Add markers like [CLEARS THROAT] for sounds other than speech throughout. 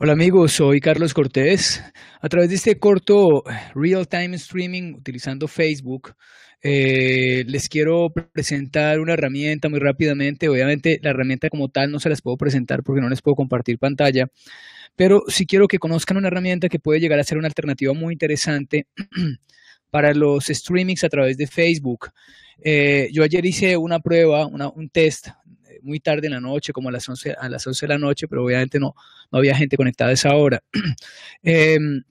Hola amigos, soy Carlos Cortés. A través de este corto real time streaming utilizando Facebook, eh, les quiero presentar una herramienta muy rápidamente. Obviamente la herramienta como tal no se las puedo presentar porque no les puedo compartir pantalla, pero sí quiero que conozcan una herramienta que puede llegar a ser una alternativa muy interesante [CLEARS THROAT] para los streamings a través de Facebook. Eh, yo ayer hice una prueba, un test eh, muy tarde en la noche, como a las 11, a las de la noche, pero obviamente no, no había gente conectada a esa hora. [CLEARS THROAT] Em,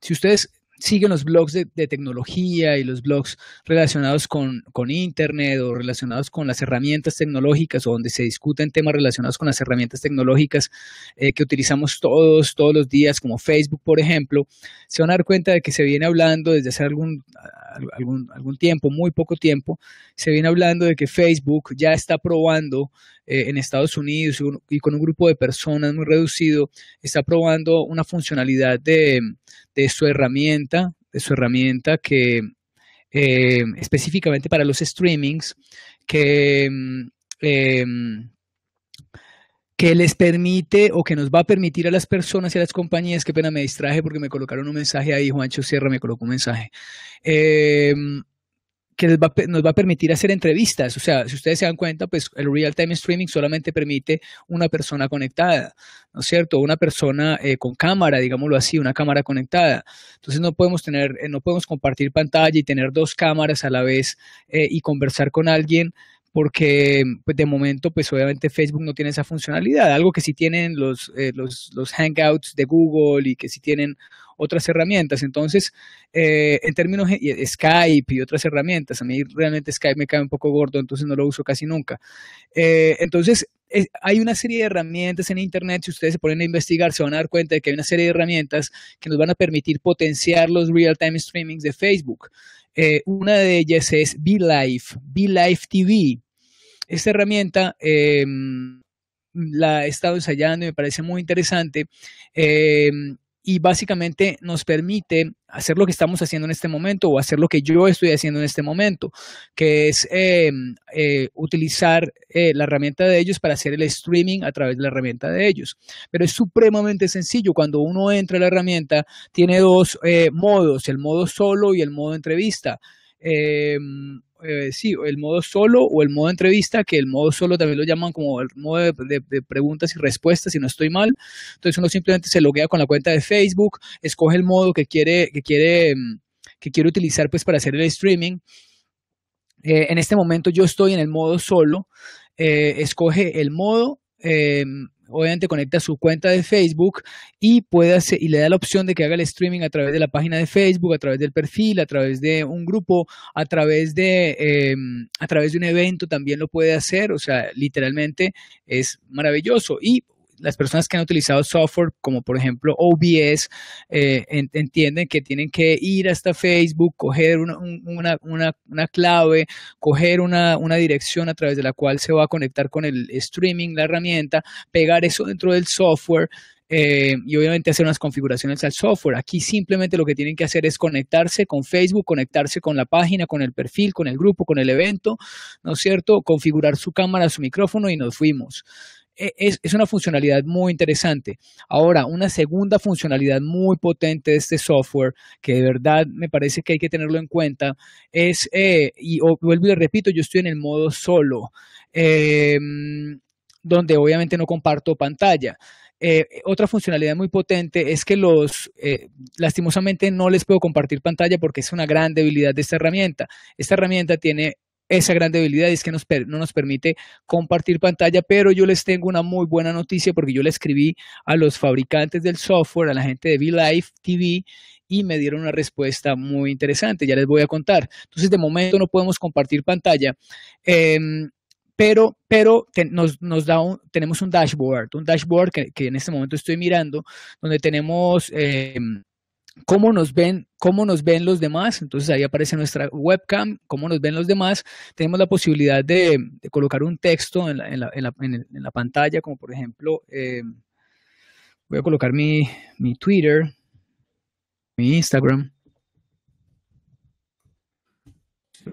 si ustedes siguen los blogs de, tecnología y los blogs relacionados con, con, Internet o relacionados con las herramientas tecnológicas o donde se discuten temas relacionados con las herramientas tecnológicas eh, que utilizamos todos, todos los días, como Facebook, por ejemplo, se van a dar cuenta de que se viene hablando desde hace algún, algún tiempo, muy poco tiempo, se viene hablando de que Facebook ya está probando eh, en Estados Unidos y con un grupo de personas muy reducido, está probando una funcionalidad de, su herramienta, de su herramienta que eh, específicamente para los streamings, que... Mm, em, que les permite o que nos va a permitir a las personas y a las compañías, que pena me distraje porque me colocaron un mensaje ahí, Juancho Sierra me colocó un mensaje, eh, que nos va, a permitir hacer entrevistas. O sea, si ustedes se dan cuenta, pues el real time streaming solamente permite una persona conectada, ¿no es cierto? Una persona eh, con cámara, digámoslo así, una cámara conectada. Entonces no podemos tener, eh, no podemos compartir pantalla y tener dos cámaras a la vez eh, y conversar con alguien porque pues, de momento, pues obviamente Facebook no tiene esa funcionalidad, algo que sí tienen los, los, los Hangouts de Google y que sí tienen otras herramientas. Entonces, eh, en términos de eh, Skype y otras herramientas, a mí realmente Skype me cae un poco gordo, entonces no lo uso casi nunca. Eh, entonces, hay una serie de herramientas en Internet, si ustedes se ponen a investigar, se van a dar cuenta de que hay una serie de herramientas que nos van a permitir potenciar los real-time streamings de Facebook. una de ellas es BeLive, BeLive TV. Esta herramienta em, la he estado ensayando y me parece muy interesante. Em, y básicamente nos permite hacer lo que estamos haciendo en este momento o hacer lo que yo estoy haciendo en este momento, que es eh, eh, utilizar eh, la herramienta de ellos para hacer el streaming a través de la herramienta de ellos. Pero es supremamente sencillo. Cuando uno entra a la herramienta, tiene dos modos, el modo solo y el modo entrevista. Eh, sí, el modo solo o el modo entrevista, que el modo solo también lo llaman como el modo de, preguntas y respuestas, si no estoy mal. Entonces uno simplemente se loguea con la cuenta de Facebook, escoge el modo que quiere, que quiere, mm, que quiere utilizar pues para hacer el streaming. Eh, en este momento yo estoy en el modo solo, eh, escoge el modo, em, obviamente conecta su cuenta de Facebook y puede hacer, y le da la opción de que haga el streaming a través de la página de Facebook, a través del perfil, a través de un grupo, a través de em, a través de un evento también lo puede hacer, o sea, literalmente es maravilloso y las personas que han utilizado software como por ejemplo OBS eh, entienden que tienen que ir hasta Facebook, coger una, una, una, una clave, coger una, dirección a través de la cual se va a conectar con el streaming, la herramienta, pegar eso dentro del software. Eh, y obviamente hacer unas configuraciones al software. Aquí simplemente lo que tienen que hacer es conectarse con Facebook, conectarse con la página, con el perfil, con el grupo, con el evento, ¿no es cierto? Configurar su cámara, su micrófono y nos fuimos. E, es, una funcionalidad muy interesante. Ahora, una segunda funcionalidad muy potente de este software, que de verdad me parece que hay que tenerlo en cuenta, es, eh, y vuelvo y repito, yo estoy en el modo solo, em, donde obviamente no comparto pantalla. Eh, otra funcionalidad muy potente es que los, eh, lastimosamente no les puedo compartir pantalla porque es una gran debilidad de esta herramienta. Esta herramienta tiene esa gran debilidad es que no nos permite compartir pantalla, pero yo les tengo una muy buena noticia porque yo le escribí a los fabricantes del software, a la gente de VLive TV y me dieron una respuesta muy interesante, ya les voy a contar. Entonces, de momento no podemos compartir pantalla. Em, pero, pero nos, nos, da tenemos un dashboard, un dashboard que, en este momento estoy mirando, donde tenemos em, cómo nos ven, cómo nos ven los demás. Entonces ahí aparece nuestra webcam, cómo nos ven los demás. Tenemos la posibilidad de, colocar un texto en la, pantalla, como por ejemplo, eh, voy a colocar mi, Twitter, mi Instagram.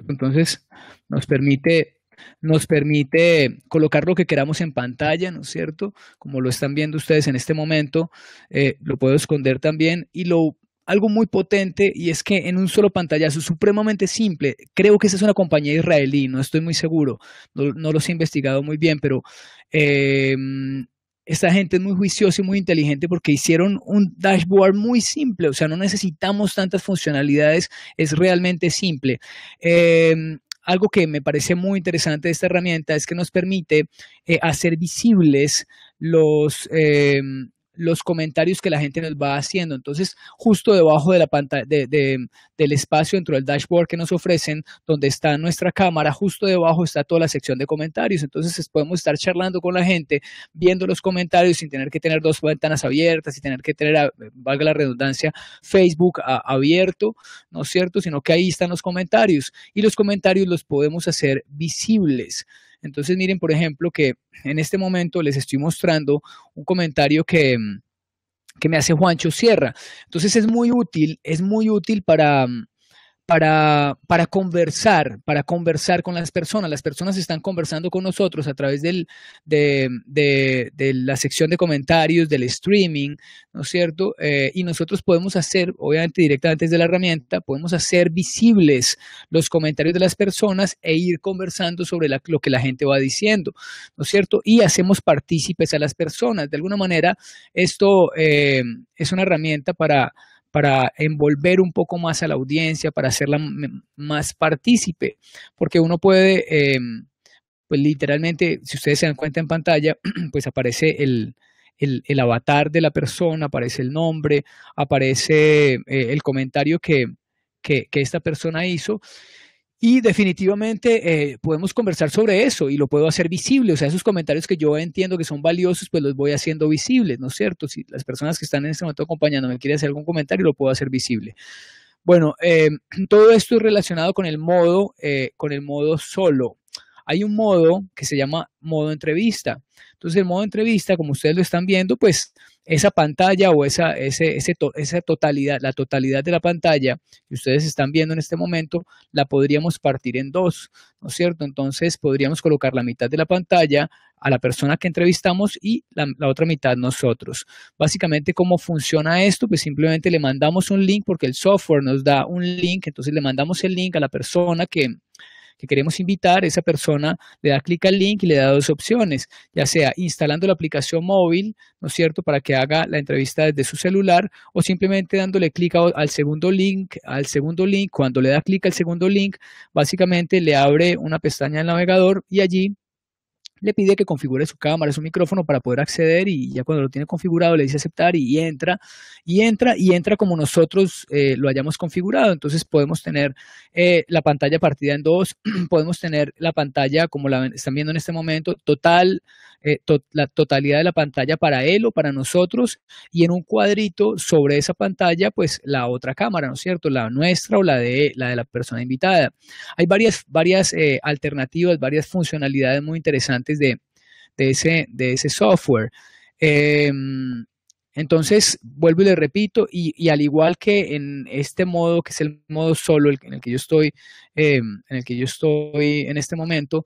Entonces nos permite nos permite colocar lo que queramos en pantalla, ¿no es cierto? Como lo están viendo ustedes en este momento, eh, lo puedo esconder también y lo algo muy potente y es que en un solo pantallazo supremamente simple, creo que esa es una compañía israelí, no estoy muy seguro, no, los he investigado muy bien, pero em, esta gente es muy juiciosa y muy inteligente porque hicieron un dashboard muy simple, o sea, no necesitamos tantas funcionalidades, es realmente simple. Em, algo que me parece muy interesante de esta herramienta es que nos permite eh, hacer visibles los, em, los comentarios que la gente nos va haciendo. Entonces, justo debajo de la pantalla, de, del espacio dentro del dashboard que nos ofrecen, donde está nuestra cámara, justo debajo está toda la sección de comentarios. Entonces, podemos estar charlando con la gente, viendo los comentarios sin tener que tener dos ventanas abiertas, y tener que tener, valga la redundancia, Facebook abierto, ¿no es cierto? Sino que ahí están los comentarios y los comentarios los podemos hacer visibles. Entonces miren, por ejemplo, que en este momento les estoy mostrando un comentario que mm, que me hace Juancho Sierra. Entonces es muy útil, es muy útil para, mm, para, conversar, para conversar con las personas. Las personas están conversando con nosotros a través del, de, la sección de comentarios, del streaming, ¿no es cierto? Eh, y nosotros podemos hacer, obviamente directamente desde la herramienta, podemos hacer visibles los comentarios de las personas e ir conversando sobre lo que la gente va diciendo, ¿no es cierto? Y hacemos partícipes a las personas. De alguna manera, esto eh, es una herramienta para para envolver un poco más a la audiencia, para hacerla más partícipe, porque uno puede, em, pues literalmente, si ustedes se dan cuenta en pantalla, [CLEARS THROAT] pues aparece el, avatar de la persona, aparece el nombre, aparece eh, el comentario que, que, que esta persona hizo. Y definitivamente eh, podemos conversar sobre eso y lo puedo hacer visible. O sea, esos comentarios que yo entiendo que son valiosos, pues los voy haciendo visibles, ¿no es cierto? Si las personas que están en este momento acompañándome quieren hacer algún comentario, lo puedo hacer visible. Bueno, em, [CLEARS THROAT] todo esto es relacionado con el modo, eh, con el modo solo. Hay un modo que se llama modo entrevista. Entonces, el modo entrevista, como ustedes lo están viendo, pues esa pantalla o esa, esa totalidad, la totalidad de la pantalla que ustedes están viendo en este momento, la podríamos partir en dos, ¿no es cierto? Entonces, podríamos colocar la mitad de la pantalla a la persona que entrevistamos y la, otra mitad nosotros. Básicamente, ¿cómo funciona esto? Pues simplemente le mandamos un link porque el software nos da un link, entonces le mandamos el link a la persona que, que queremos invitar, esa persona le da clic al link y le da dos opciones, ya sea instalando la aplicación móvil, ¿no es cierto?, para que haga la entrevista desde su celular o simplemente dándole clic al segundo link, al segundo link, cuando le da clic al segundo link, básicamente le abre una pestaña en el navegador y allí le pide que configure su cámara, su micrófono para poder acceder y ya cuando lo tiene configurado le dice aceptar y entra, y entra, y entra como nosotros eh, lo hayamos configurado. Entonces podemos tener eh, la pantalla partida en dos, [CLEARS THROAT] podemos tener la pantalla como la están viendo en este momento, total, eh, la totalidad de la pantalla para él o para nosotros y en un cuadrito sobre esa pantalla pues la otra cámara, ¿no es cierto? La nuestra o la de la, de la persona invitada. Hay varias, varias alternativas, varias funcionalidades muy interesantes de, ese, software. Em, entonces, vuelvo y le repito, y, al igual que en este modo, que es el modo solo en el que yo estoy, em, en el que yo estoy en este momento,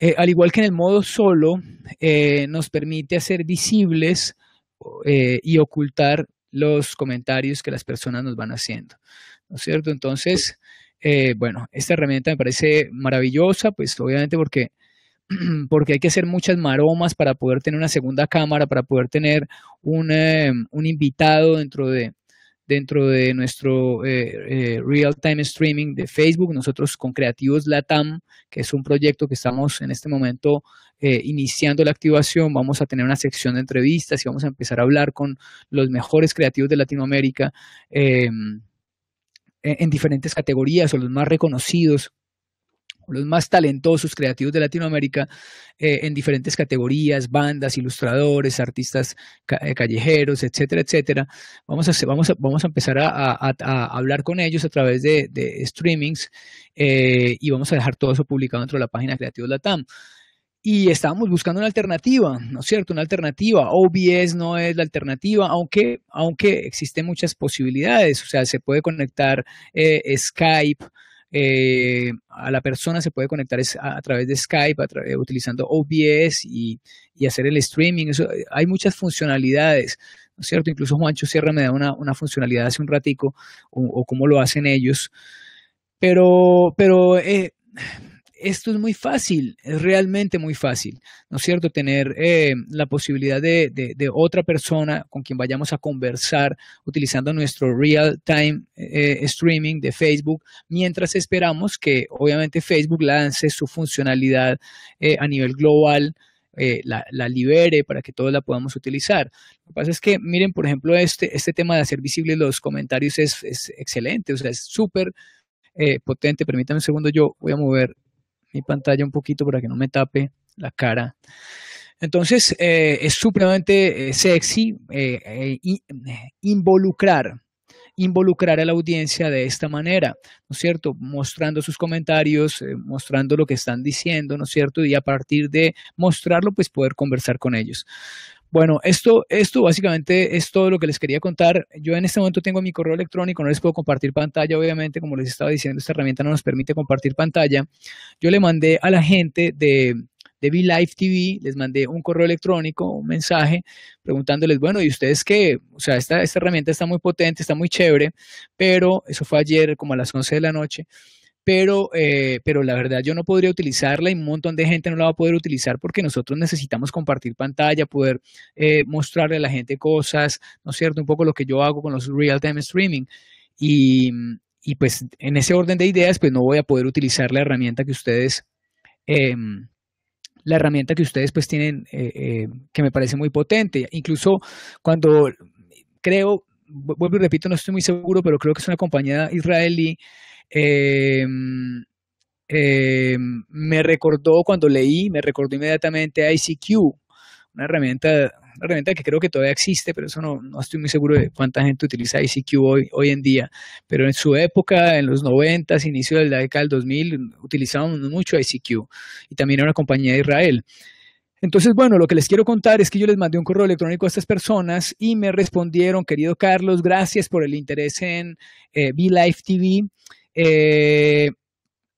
eh, al igual que en el modo solo, eh, nos permite hacer visibles eh, y ocultar los comentarios que las personas nos van haciendo. ¿No es cierto? Entonces, bueno, esta herramienta me parece maravillosa, pues obviamente porque [CLEARS THROAT] porque hay que hacer muchas maromas para poder tener una segunda cámara, para poder tener un, eh, invitado dentro de, nuestro eh, eh, real time streaming de Facebook. Nosotros con Creativos Latam, que es un proyecto que estamos en este momento iniciando la activación, vamos a tener una sección de entrevistas y vamos a empezar a hablar con los mejores creativos de Latinoamérica em, en diferentes categorías o los más reconocidos los más talentosos creativos de Latinoamérica eh, en diferentes categorías, bandas, ilustradores, artistas eh, callejeros, etcétera, etcétera. Vamos a, vamos a, vamos a empezar a, hablar con ellos a través de, de streamings eh, y vamos a dejar todo eso publicado dentro de la página Creativos Latam y estábamos buscando una alternativa, ¿no es cierto? Una alternativa. OBS no es la alternativa, aunque, aunque existen muchas posibilidades. O sea, se puede conectar Skype eh, a la persona se puede conectar a, través de Skype, eh, utilizando OBS y, hacer el streaming. Eh, hay muchas funcionalidades, ¿no es cierto? Incluso Juancho Sierra me da una, funcionalidad hace un ratico, o, cómo lo hacen ellos. Pero, pero esto es muy fácil, es realmente muy fácil, ¿no es cierto? Tener eh, la posibilidad de, otra persona con quien vayamos a conversar utilizando nuestro real-time eh, eh, streaming de Facebook, mientras esperamos que obviamente Facebook lance su funcionalidad a nivel global. la, libere para que todos la podamos utilizar. Lo que pasa es que, miren, por ejemplo, este, este tema de hacer visibles los comentarios es, excelente, o sea, es súper potente. permítame un segundo, yo voy a mover mi pantalla un poquito para que no me tape la cara. Entonces, eh, es supremamente eh, sexy eh, involucrar involucrar a la audiencia de esta manera, ¿no es cierto? Mostrando sus comentarios, mostrando lo que están diciendo, ¿no es cierto? Y a partir de mostrarlo, pues poder conversar con ellos. Bueno, esto, esto básicamente es todo lo que les quería contar. Yo en este momento tengo mi correo electrónico, no les puedo compartir pantalla, obviamente, como les estaba diciendo, esta herramienta no nos permite compartir pantalla. Yo le mandé a la gente de, de TV, les mandé un correo electrónico, un mensaje, preguntándoles, bueno, ¿y ustedes qué? O sea, esta, esta herramienta está muy potente, está muy chévere, pero eso fue ayer como a las 11 de la noche pero, eh, pero la verdad yo no podría utilizarla y un montón de gente no la va a poder utilizar porque nosotros necesitamos compartir pantalla, poder eh, mostrarle a la gente cosas, ¿no es cierto? Un poco lo que yo hago con los real-time streaming. Y, pues en ese orden de ideas, pues no voy a poder utilizar la herramienta que ustedes... Eh, la herramienta que ustedes pues tienen, eh, que me parece muy potente. Incluso cuando creo, vuelvo y repito, no estoy muy seguro, pero creo que es una compañía israelí Em, em, me recordó cuando leí, me recordó inmediatamente a ICQ, una herramienta, una herramienta que creo que todavía existe, pero eso no, no estoy muy seguro de cuánta gente utiliza ICQ hoy, hoy en día. Pero en su época, en los 90, inicio de la década del 2000, utilizaban mucho ICQ y también era una compañía de Israel. Entonces, bueno, lo que les quiero contar es que yo les mandé un correo electrónico a estas personas y me respondieron, querido Carlos, gracias por el interés en eh, TV. Eh,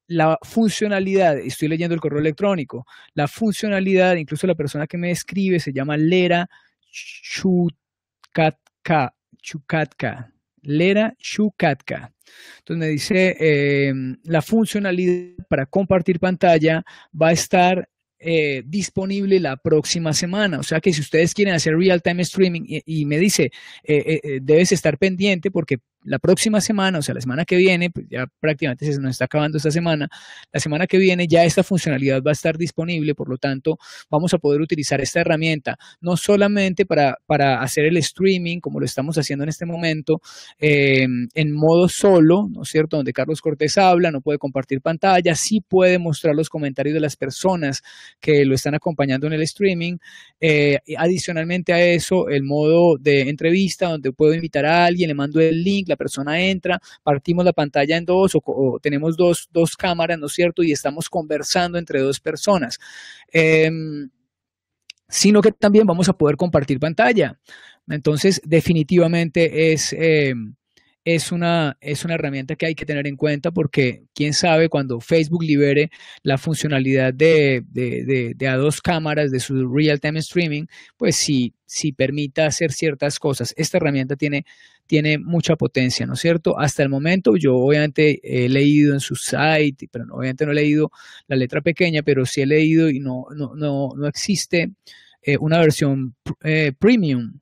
la funcionalidad, estoy leyendo el correo electrónico, la funcionalidad, incluso la persona que me escribe se llama Lera Chukatka, Chukatka, Lera Chukatka. Entonces me dice, eh, la funcionalidad para compartir pantalla va a estar eh, disponible la próxima semana. O sea que si ustedes quieren hacer real time streaming y, me dice, eh, eh, debes estar pendiente porque la próxima semana, o sea, la semana que viene, pues ya prácticamente se nos está acabando esta semana, la semana que viene ya esta funcionalidad va a estar disponible, por lo tanto, vamos a poder utilizar esta herramienta, no solamente para, para hacer el streaming, como lo estamos haciendo en este momento, en modo solo, ¿no es cierto?, donde Carlos Cortés habla, no puede compartir pantalla, sí puede mostrar los comentarios de las personas que lo están acompañando en el streaming. Eh, adicionalmente a eso, el modo de entrevista donde puedo invitar a alguien, le mando el link, la persona entra, partimos la pantalla en dos o, tenemos dos, cámaras, ¿no es cierto? Y estamos conversando entre dos personas. Em, sino que también vamos a poder compartir pantalla. Entonces, definitivamente es... Em, es una, es una herramienta que hay que tener en cuenta porque quién sabe cuando Facebook libere la funcionalidad de, a dos cámaras de su real-time streaming, pues si, si permita hacer ciertas cosas. Esta herramienta tiene, tiene mucha potencia, ¿no es cierto? Hasta el momento yo obviamente he leído en su site, pero obviamente no he leído la letra pequeña, pero sí he leído y no, no, existe eh, una versión eh, premium.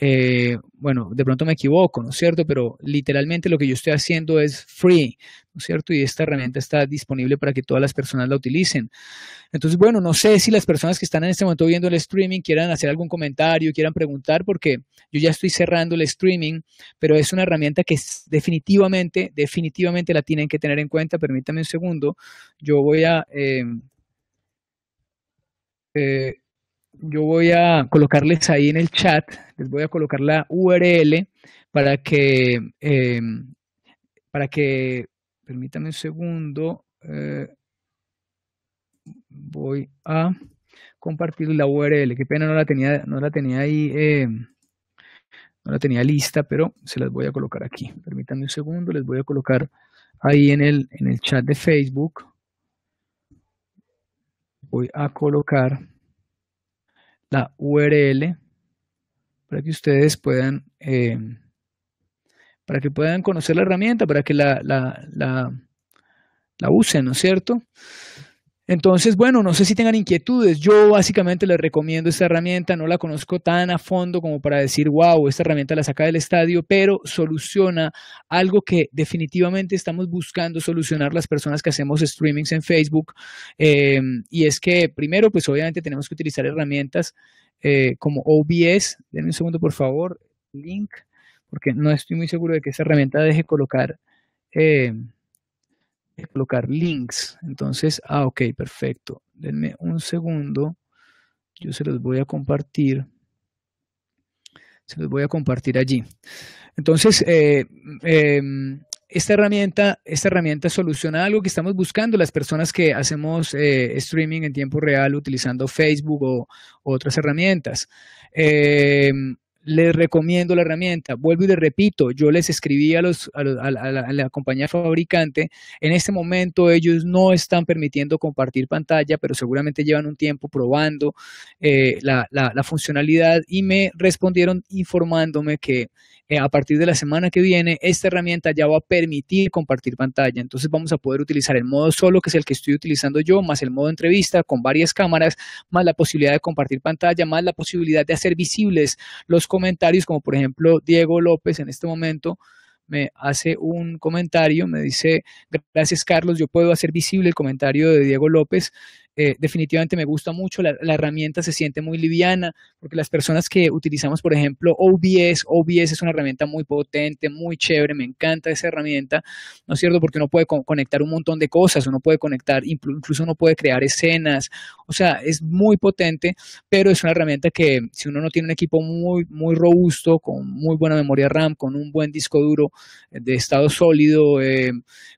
Eh, bueno, de pronto me equivoco, ¿no es cierto? Pero literalmente lo que yo estoy haciendo es free, ¿no es cierto? Y esta herramienta está disponible para que todas las personas la utilicen. Entonces, bueno, no sé si las personas que están en este momento viendo el streaming quieran hacer algún comentario, quieran preguntar, porque yo ya estoy cerrando el streaming, pero es una herramienta que definitivamente, definitivamente la tienen que tener en cuenta. Permítame un segundo, yo voy a... Eh, eh, yo voy a colocarles ahí en el chat, les voy a colocar la URL para que, eh, para que, permítanme un segundo, eh, voy a compartir la URL, qué pena no la tenía, no la tenía ahí, eh, no la tenía lista, pero se las voy a colocar aquí. Permítanme un segundo, les voy a colocar ahí en el, en el chat de Facebook. Voy a colocar la URL para que ustedes puedan, eh, para que puedan conocer la herramienta, para que la, la, la, la usen, ¿no es cierto? Entonces, bueno, no sé si tengan inquietudes. Yo básicamente les recomiendo esta herramienta. No la conozco tan a fondo como para decir, wow, esta herramienta la saca del estadio, pero soluciona algo que definitivamente estamos buscando solucionar las personas que hacemos streamings en Facebook. Eh, y es que primero, pues obviamente tenemos que utilizar herramientas eh, como OBS. Denme un segundo, por favor. Link, porque no estoy muy seguro de que esta herramienta deje colocar. Eh, colocar links. Entonces, ah, ok, perfecto. Denme un segundo. Yo se los voy a compartir. Se los voy a compartir allí. Entonces, eh, em, esta herramienta, esta herramienta soluciona algo que estamos buscando las personas que hacemos eh, streaming en tiempo real utilizando Facebook o, o otras herramientas. Em, les recomiendo la herramienta. Vuelvo y les repito, yo les escribí a, los, a, la, compañía fabricante, en este momento ellos no están permitiendo compartir pantalla, pero seguramente llevan un tiempo probando eh, la funcionalidad y me respondieron informándome que eh, a partir de la semana que viene, esta herramienta ya va a permitir compartir pantalla. Entonces vamos a poder utilizar el modo solo, que es el que estoy utilizando yo, más el modo entrevista con varias cámaras, más la posibilidad de compartir pantalla, más la posibilidad de hacer visibles los comentarios, como por ejemplo Diego López en este momento me hace un comentario, me dice, gracias Carlos, yo puedo hacer visible el comentario de Diego López eh, definitivamente me gusta mucho, la, herramienta se siente muy liviana, porque las personas que utilizamos, por ejemplo, OBS, OBS es una herramienta muy potente, muy chévere, me encanta esa herramienta, ¿no es cierto? Porque uno puede conectar un montón de cosas, uno puede conectar, incluso no puede crear escenas, o sea, es muy potente, pero es una herramienta que si uno no tiene un equipo muy, muy robusto, con muy buena memoria RAM, con un buen disco duro eh, de estado sólido, eh,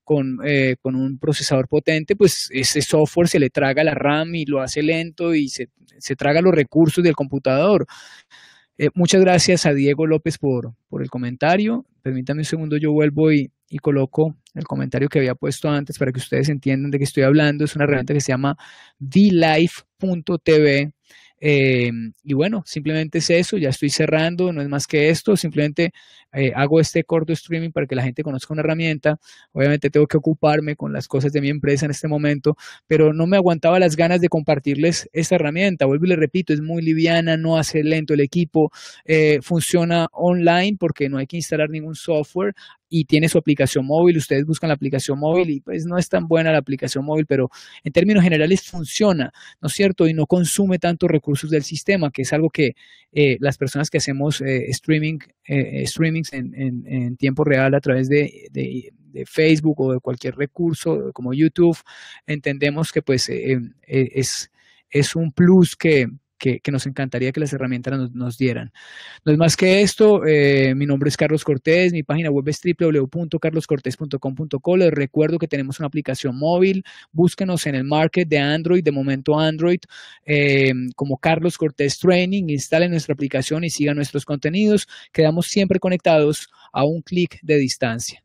con, con un procesador potente, pues ese software se le traga RAM y lo hace lento y se, traga los recursos del computador. Eh, muchas gracias a Diego López por, por el comentario. Permítame un segundo, yo vuelvo y, y coloco el comentario que había puesto antes para que ustedes entiendan de qué estoy hablando. Es una herramienta que se llama vlife.tv Em, y bueno, simplemente es eso, ya estoy cerrando, no es más que esto, simplemente eh, hago este corto streaming para que la gente conozca una herramienta. Obviamente tengo que ocuparme con las cosas de mi empresa en este momento, pero no me aguantaba las ganas de compartirles esta herramienta. Vuelvo y le repito, es muy liviana, no hace lento el equipo, eh, funciona online porque no hay que instalar ningún software, y tiene su aplicación móvil, ustedes buscan la aplicación móvil y pues no es tan buena la aplicación móvil, pero en términos generales funciona, ¿no es cierto? Y no consume tantos recursos del sistema, que es algo que eh, las personas que hacemos eh, streaming, eh, streamings en, tiempo real a través de, de, Facebook o de cualquier recurso como YouTube, entendemos que pues es, es un plus que que, nos encantaría que las herramientas nos, dieran. No es más que esto, eh, mi nombre es Carlos Cortés, mi página web es www.carloscortés.com.co. Les recuerdo que tenemos una aplicación móvil, búsquenos en el market de Android, de momento Android, eh, como Carlos Cortés Training, instalen nuestra aplicación y sigan nuestros contenidos. Quedamos siempre conectados a un clic de distancia.